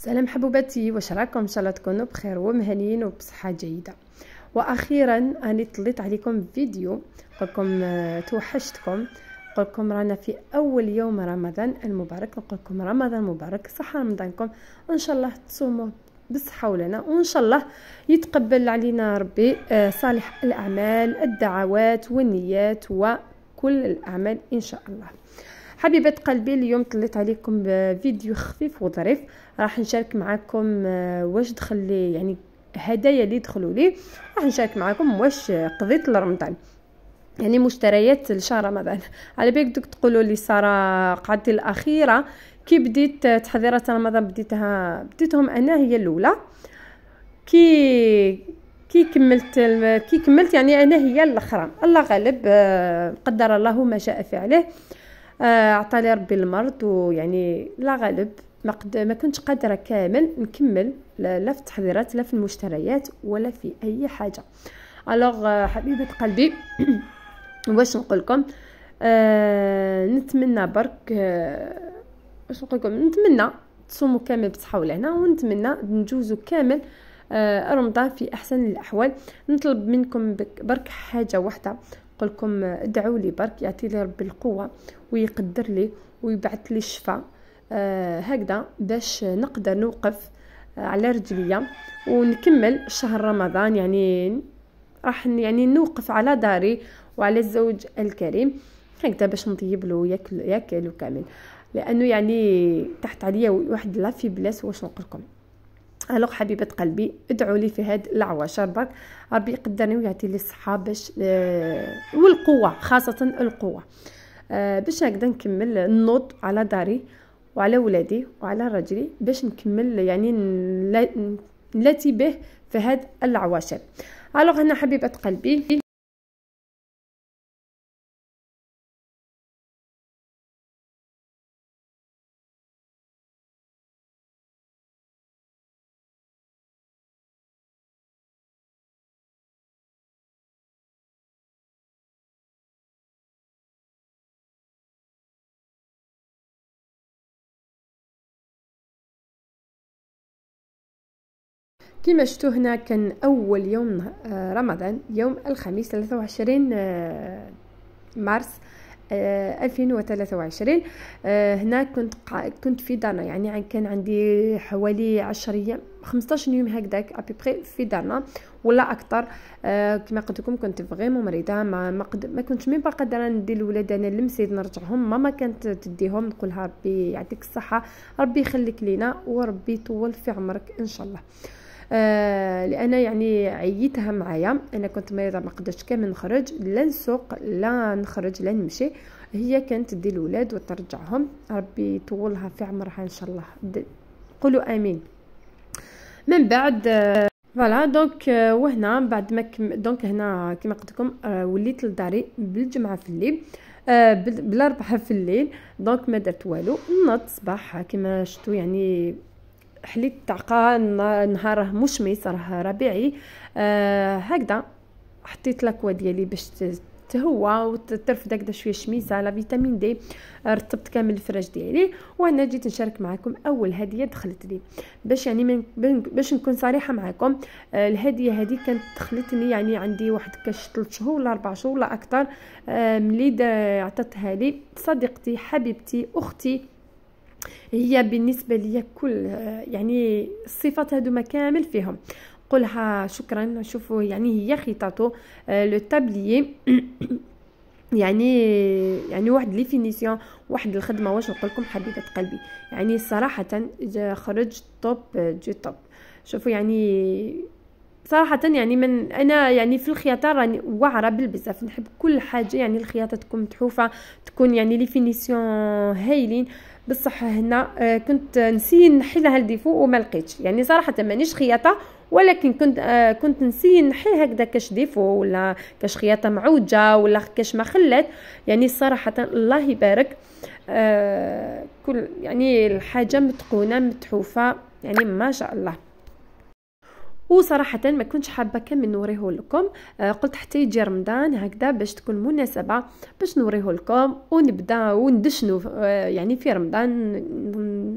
سلام حبوباتي واش راكم ان شاء الله تكونوا بخير ومهنيين وبصحه جيده واخيرا اني طليت عليكم فيديو قلكم آه، توحشتكم نقولكم رانا في اول يوم رمضان المبارك نقولكم رمضان مبارك صحه رمضانكم ان شاء الله تصوموا بصحه ولنا وان شاء الله يتقبل علينا ربي آه، صالح الاعمال الدعوات والنيات وكل الاعمال ان شاء الله حبيبات قلبي اليوم طليت عليكم فيديو خفيف وظريف راح نشارك معكم آه، واش دخل لي يعني هدايا اللي دخلوا لي راح نشارك معكم واش قضيت لرمضان يعني مشتريات لشهر رمضان على بالك دوك تقولوا لي ساره قعدتي الاخيره كي بديت تحضيرات رمضان بديتها بديتهم انا هي الاولى كي كي كملت كي كملت يعني انا هي الاخرى الله غالب آه، قدر الله ما شاء فعله آه، عطاني ربي المرض ويعني لا غالب ما, قد ما كنتش قادره كامل نكمل لا في التحضيرات لا في المشتريات ولا في اي حاجه الوغ آه، حبيبه قلبي واش نقول لكم آه نتمنى برك آه واش نقول لكم نتمنى تصوموا كامل بصحه ولهنا ونتمنى نجوزوا كامل آه رمضان في احسن الاحوال نطلب منكم برك حاجه واحده قلكم ادعوا لي برك يعطي لي ربي القوه ويقدر لي ويبعث لي الشفاء آه هكذا باش نقدر نوقف آه، على رجليا ونكمل شهر رمضان يعني راح يعني نوقف على داري وعلى الزوج الكريم هكذا باش نطيب له ياكل ياكل كامل لانه يعني تحت عليا واحد لافي بلاس واش نقول لكم الوغ حبيبه قلبي ادعوا لي في هاد العواشر برك ربي يقدرني ويعطي لي الصحه باش آه، والقوه خاصه القوه آه، باش هكذا نكمل النوض على داري وعلى ولادي وعلى رجلي باش نكمل يعني نلاتي به في هاد العواشر الوغ هنا حبيبه قلبي كما شفتوا هنا كان اول يوم آه، رمضان يوم الخميس 23 آه، مارس 2023 آه، هنا كنت كنت في دارنا يعني كان عندي حوالي 10 ايام 15 يوم هكذاك ابيبري في دارنا ولا اكثر كما قلت لكم كنت فريمون مريضه ما ما, كنتش ما كنتش قادره ندي الولاد انا لمسيد نرجعهم ماما كانت تديهم نقولها ربي يعطيك الصحه ربي يخليك لينا وربي يطول في عمرك ان شاء الله آه، لان يعني عيتها معايا انا كنت مريضه ما قدرتش كامل نخرج لا نسوق لا نخرج لا نمشي هي كانت تدي الولاد وترجعهم ربي يطولها في عمرها ان شاء الله قولوا امين من بعد آه، فوالا دونك آه، وهنا بعد ما كم دونك هنا كما قلت لكم وليت لداري بالجمعه في الليل بالاربعه في الليل دونك ما درت والو نوض صباح كما شفتوا يعني حليت الطعقة نهار مشمس راه ربيعي آه هكذا حطيت لاكوا ديالي باش تهوى وترفد هكذا شويه شميسه على فيتامين دي رطبت كامل الفراش ديالي وانا جيت نشارك معكم اول هديه دخلت لي باش يعني من باش نكون صريحه معكم آه الهديه هذه كانت دخلت لي يعني عندي واحد كاش 3 شهور ولا 4 شهور ولا اكثر آه ملي آه، عطاتها لي صديقتي حبيبتي اختي هي بالنسبه ليا كل يعني الصفات هذوما كامل فيهم قلها شكرا شوفوا يعني هي خيطاتو آه، لو تابلي يعني يعني واحد ليفينيسيون واحد الخدمه واش نقول لكم حبيبه قلبي يعني صراحه خرج توب جي توب شوفوا يعني صراحة يعني من أنا يعني في الخياطة راني واعرة بالبزاف نحب كل حاجة يعني الخياطة تكون متحوفة تكون يعني لي فينيسيون هايلين بصح هنا آه، كنت نسي نحي لها الديفو وما لقيتش يعني صراحة مانيش خياطة ولكن كنت آه، كنت نسي نحي هكذا كاش ديفو ولا كاش خياطه معوجه ولا كاش ما خلات يعني صراحه الله يبارك آه، كل يعني الحاجه متقونه متحوفه يعني ما شاء الله وصراحه ما كنتش حابه كامل نوريه لكم آه، قلت حتى يجي رمضان هكذا باش تكون مناسبه باش نوريه لكم ونبدا وندشنو آه، يعني في رمضان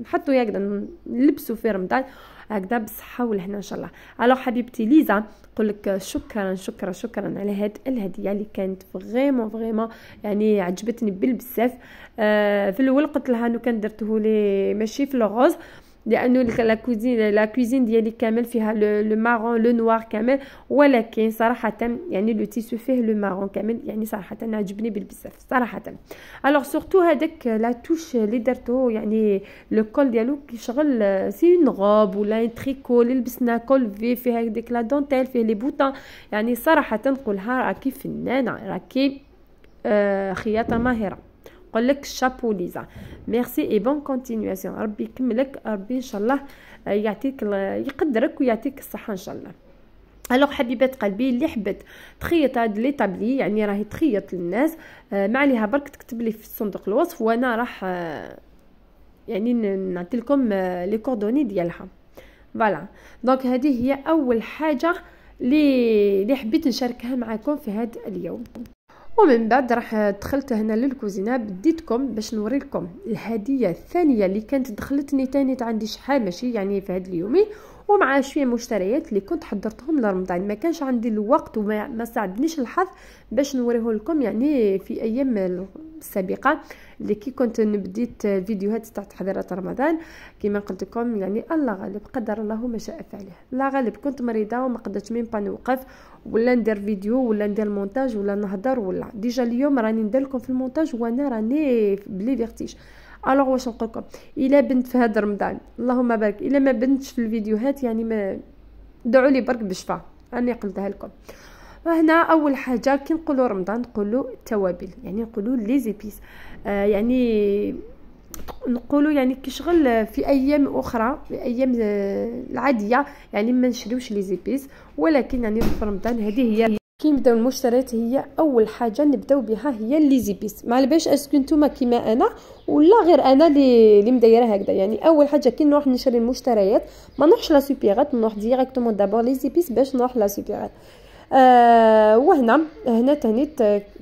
نحطو هكذا نلبسو في رمضان هكذا بالصحه والهنا ان شاء الله الو حبيبتي ليزا نقول لك شكرا شكرا شكرا على هاد الهديه اللي كانت فريمون فريمون يعني عجبتني بالبزاف آه، في الاول قلت لها انه كان درتهولي ماشي في الغوز لانه لا كوزين لا كوزين ديالي كامل فيها لو مارون لو نوار كامل ولكن صراحه يعني لو تيسو فيه لو مارون كامل يعني صراحه عجبني بالبزاف صراحه الوغ سورتو هذاك لا توش اللي درتو يعني لو كول ديالو كيشغل سي اون غوب ولا ان تريكو اللي لبسنا كول في فيه هذيك لا دونتيل فيه لي بوتان يعني صراحه نقولها راكي فنانه راكي آه خياطه ماهره يقول لك شابو ليزا ميرسي اي بون كونتينياسيون ربي يكملك ربي ان شاء الله آه، يعطيك يقدرك ويعطيك الصحه ان شاء الله الوغ حبيبات قلبي اللي حبت تخيط هاد لي طابلي يعني راهي تخيط للناس آه، ما عليها برك تكتب لي في صندوق الوصف وانا راح آه، يعني نعطي لكم لي كوردوني ديالها فوالا دونك هذه هي اول حاجه لي لي حبيت نشاركها معكم في هذا اليوم ومن بعد راح دخلت هنا للكوزينه بديتكم باش نوريكم الهديه الثانيه اللي كانت دخلتني تاني عندي شحال ماشي يعني في هاد اليومين ومع شويه مشتريات اللي كنت حضرتهم لرمضان يعني ما كانش عندي الوقت وما ما ساعدنيش الحظ باش نوريه لكم يعني في ايام السابقه اللي كي كنت نبديت فيديوهات تاع تحضيرات رمضان كما قلت لكم يعني الله غالب قدر الله ما شاء فعله لا غالب كنت مريضه وما قدرت من با نوقف ولا ندير فيديو ولا ندير مونتاج ولا نهضر ولا ديجا اليوم راني ندير لكم في المونتاج وانا راني بلي فيرتيج الوغ واش نقول لكم الا بنت في هذا رمضان اللهم بارك الا ما بنتش في الفيديوهات يعني ما دعوا لي برك بالشفاء راني قلتها لكم هنا اول حاجه كي نقولوا رمضان نقولوا التوابل يعني نقولوا لي زيبيس آه يعني نقولوا يعني كيشغل في ايام اخرى في ايام آه، العاديه يعني ما نشريوش لي زيبيس ولكن يعني في رمضان هذه هي كي نبداو المشتريات هي اول حاجه نبداو بها هي لي زيبيس ما علباش اسكو نتوما كيما انا ولا غير انا اللي مدايره هكذا يعني اول حاجه كي نروح نشري المشتريات ما نروحش لا سوبيرات نروح ديريكتومون دابور لي زيبيس باش نروح لا سوبيرات آه، وهنا هنا تاني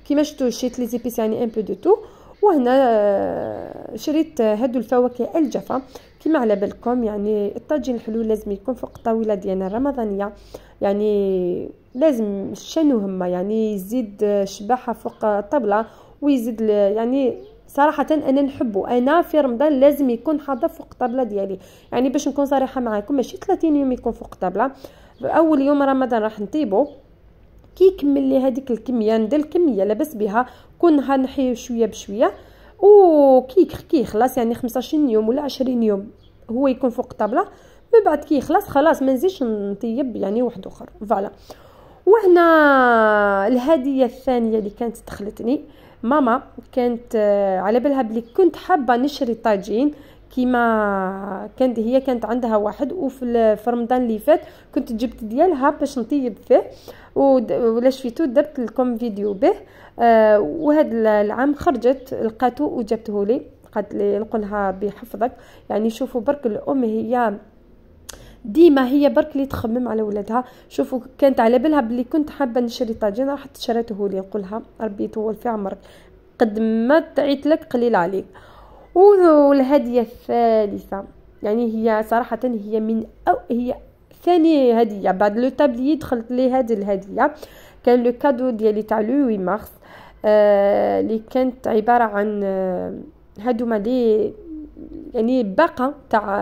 كيما شفتوا شريت لي زيبيس يعني ان بو دو تو وهنا آه، شريت هادو الفواكه الجافه كما على بالكم يعني الطاجين الحلو لازم يكون فوق الطاوله ديالنا الرمضانيه يعني لازم شنو هما يعني يزيد شباحه فوق الطبله ويزيد يعني صراحه انا نحبه انا في رمضان لازم يكون حاضر فوق الطبله ديالي يعني باش نكون صريحه معاكم ماشي 30 يوم يكون فوق الطبله اول يوم رمضان راح نطيبو كيكمل لي هذيك الكميه ندير الكميه لاباس بها كنها نحيو شويه بشويه كي خلاص يعني 15 يوم ولا 20 يوم هو يكون فوق الطابله من بعد كي يخلص خلاص ما نزيدش نطيب يعني واحد اخر فوالا وهنا الهديه الثانيه اللي كانت دخلتني ماما كانت آه، على بالها بلي كنت حابه نشري طاجين كيما كانت هي كانت عندها واحد وفي رمضان اللي فات كنت جبت ديالها باش نطيب فيه ولا شفيتو درت لكم فيديو به آه، وهذا العام خرجت لقاتو وجبته لي قالت لي نقولها بحفظك يعني شوفوا برك الام هي ديما هي برك اللي تخمم على ولادها شوفوا كانت على بالها بلي كنت حابه نشري طاجين راح شريته لي نقولها ربي يطول في عمرك قد ما تعيط لك قليل عليك والهدية الثالثة يعني هي صراحة هي من أو هي ثاني هدية بعد لو تابلي دخلت لي هاد الهدية كان لو كادو ديالي تاع لو وي مارس اللي آه كانت عبارة عن آه، هادو ما لي يعني باقة تاع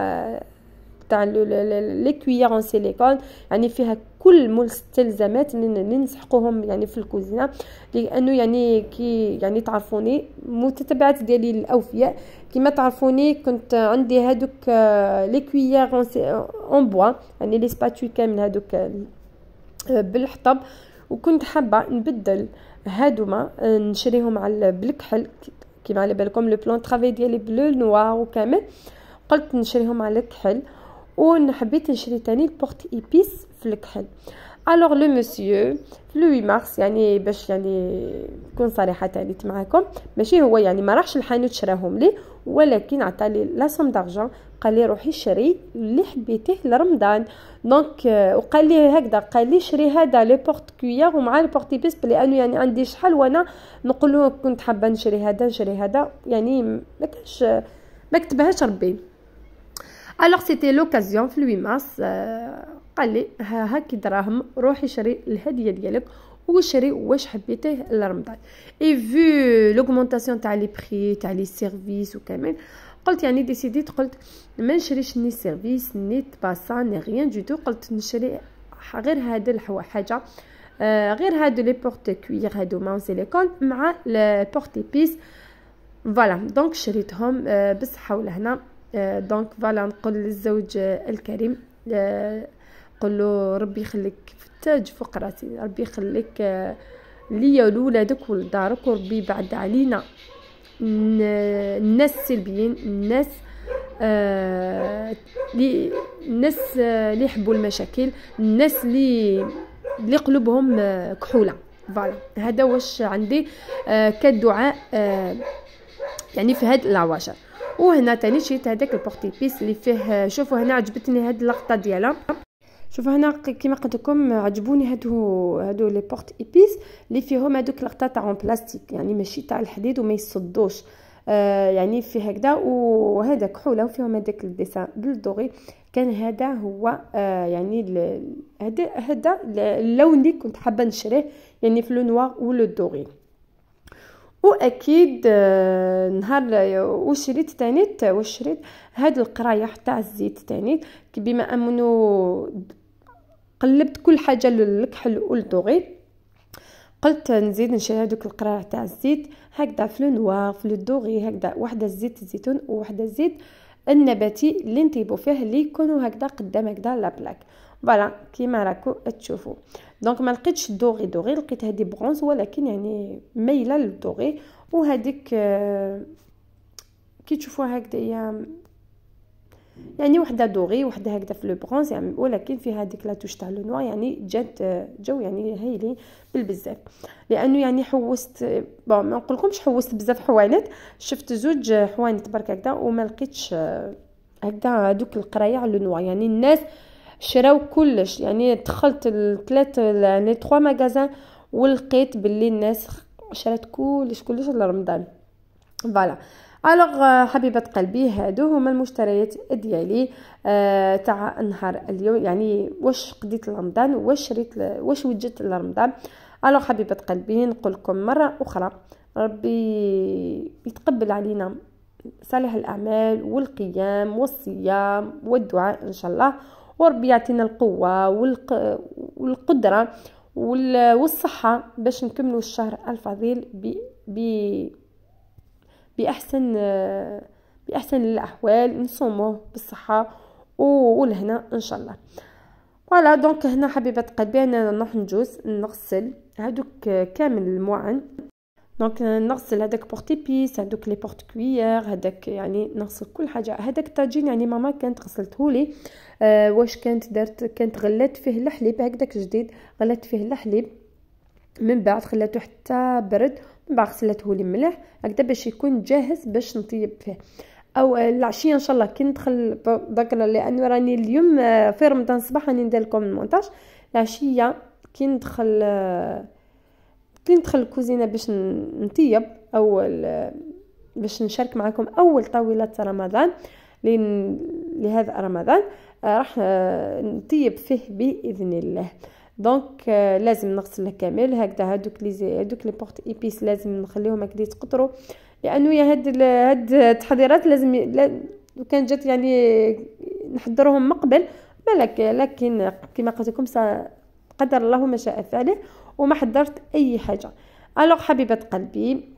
تاع لي كويير سيليكون يعني فيها كل مستلزمات اللي نسحقوهم يعني في الكوزينه لانه يعني كي يعني تعرفوني متتبعات ديالي الاوفياء كما تعرفوني كنت عندي هادوك لي كويير اون بوا يعني لي سباتول كامل هادوك آه، بالحطب وكنت حابه نبدل هادوما آه، نشريهم على بالكحل كيما على بالكم لو بلون ترافي ديالي بلو نوار وكامل قلت نشريهم على الكحل وانا حبيت نشري تاني البورت ايبيس في الكحل الوغ لو مسيو لو 8 مارس يعني باش يعني نكون صريحه تاني معاكم ماشي هو يعني ما راحش الحانوت شراهم لي ولكن عطالي لا سوم دارجون قال لي روحي شري اللي حبيتيه لرمضان دونك آه، وقال لي هكذا قال لي شري هذا لو بورت كويير ومع البورت بيس لانه يعني عندي شحال وانا نقول كنت حابه نشري هذا نشري هذا يعني ما كانش ما كتبهاش ربي الوغ سيتي لوكازيون في 8 مارس قال لي ها هاكي دراهم روحي شري الهديه ديالك وشري واش حبيتيه لرمضان اي فو لوغمونطاسيون تاع لي بري تاع لي سيرفيس وكامل قلت يعني ديسيديت قلت ما نشريش ني سيرفيس ني باسا ني ريان دو تو قلت نشري غير هاد الحوا حاجه غير هادو لي بورت كوير هادو مان سيليكون مع البورت بيس فوالا دونك شريتهم بصحه ولهنا آه، دونك فوالا نقول للزوج الكريم آه، قل له ربي يخليك في التاج فوق راسي ربي يخليك آه، ليا ولولادك ولدارك وربي يبعد علينا الناس السلبيين الناس آه لي الناس اللي يحبوا المشاكل الناس اللي اللي قلوبهم كحوله فوالا هذا واش عندي كدعاء يعني في هذا العواشر وهنا تاني شريت هذاك البورتي بيس اللي فيه شوفوا هنا عجبتني هاد اللقطه ديالها شوفوا هنا كيما قلت لكم عجبوني هادو هادو لي بورت ايبيس اللي فيهم هادوك لقطه تاع بلاستيك يعني ماشي تاع الحديد وما يصدوش آه يعني في هكذا وهذا كحوله وفيهم هذاك الديسان بالدوري كان هذا هو آه يعني هذا هذا اللون اللي كنت حابه نشريه يعني في لو نوار ولو دوري واكيد آه، نهار آه، وشريت تاني وشريت هاد القرايه تاع الزيت تاني بما انه قلبت كل حاجه للكحل والدغي قلت نزيد نشري هذوك القرايه تاع الزيت هكذا في نوار في دوغي هكذا وحده زيت الزيتون وحده زيت النباتي اللي نطيبو فيه اللي يكونوا هكذا قدام هكذا لابلاك فوالا كيما راكو تشوفوا دونك ما لقيتش دوغي دوغي لقيت هادي برونز ولكن يعني مايله للدوغي وهاديك آه، كي تشوفوها هكذايا يعني وحده دوغي وحده هكذا في لو برونز يعني ولكن فيها هذيك لا توش تاع لو نوار يعني جات آه، جو يعني هايلي بالبزاف لانه يعني حوست آه، بون ما نقولكمش حوست بزاف حوانت شفت زوج حوانت برك هكذا وما لقيتش هكذا دوك القرايع لو نوار يعني الناس شراو كلش يعني دخلت الثلاث يعني تخوا ماغازان ولقيت باللي الناس شرات كلش كلش لرمضان فوالا الوغ حبيبه قلبي هادو هما المشتريات ديالي آه تاع نهار اليوم يعني واش قضيت لرمضان واش شريت واش وجدت لرمضان الوغ حبيبه قلبي نقول لكم مره اخرى ربي يتقبل علينا صالح الاعمال والقيام والصيام والدعاء ان شاء الله وربي يعطينا القوة والق... والقدرة وال... والصحة باش نكملوا الشهر الفضيل ب... ب... بأحسن بأحسن الأحوال نصوموه بالصحة والهنا إن شاء الله فوالا دونك هنا حبيبه قلبي انا نروح نجوز نغسل هادوك كامل الموعن دونك euh, نغسل هذاك بورتي بيس هذوك لي بورت كويير هذاك يعني نغسل كل حاجه هذاك الطاجين يعني ماما كانت غسلته لي آه واش كانت دارت كانت غلات فيه الحليب هكذاك جديد غلات فيه الحليب من بعد خلاته حتى برد من بعد غسلته لي مليح هكذا باش يكون جاهز باش نطيب فيه او العشيه آه، ان شاء الله كي ندخل داك لانه راني اليوم آه، في رمضان الصباح راني ندير لكم المونتاج العشيه كي ندخل آه، كي ندخل الكوزينه باش نطيب اول باش نشارك معكم اول طاوله رمضان لهذا رمضان آه، راح آه، نطيب فيه باذن الله دونك آه، لازم نغسله كامل هكذا هادوك لي هادوك لي بورت ايبيس لازم نخليهم هكذا يتقطروا لانه يا هاد هاد التحضيرات لازم لو كان جات يعني نحضرهم من قبل بالك لكن كما قلت لكم قدر الله ما شاء فعله وما حضرت اي حاجه الوغ حبيبه قلبي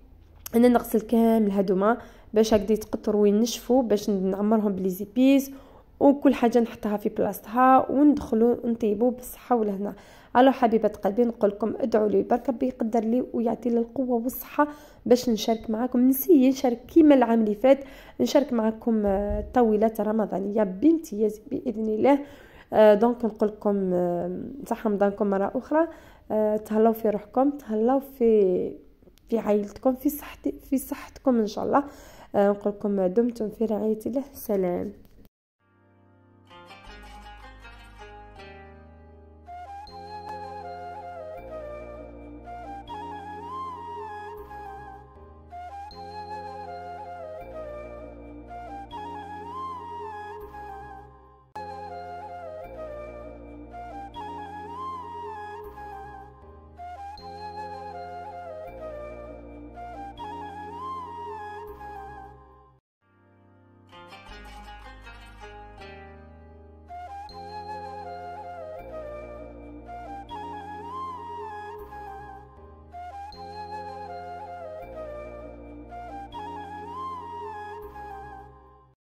انا نغسل كامل هادوما باش هكذا يتقطروا وينشفوا باش نعمرهم بليزيبيس وكل حاجه نحطها في بلاصتها وندخلوا نطيبوا بالصحه ولهنا الو حبيبه قلبي نقول لكم ادعوا لي برك ربي يقدر لي ويعطي لي القوه والصحه باش نشارك معكم نسي نشارك كيما العام اللي فات نشارك معكم الطويلات آه، رمضانية بامتياز باذن الله آه، دونك نقول لكم صح آه، رمضانكم مره اخرى تهلاو في روحكم تهلاو في في عائلتكم في صحتي في صحتكم ان شاء الله آه، نقول لكم دمتم في رعايه الله سلام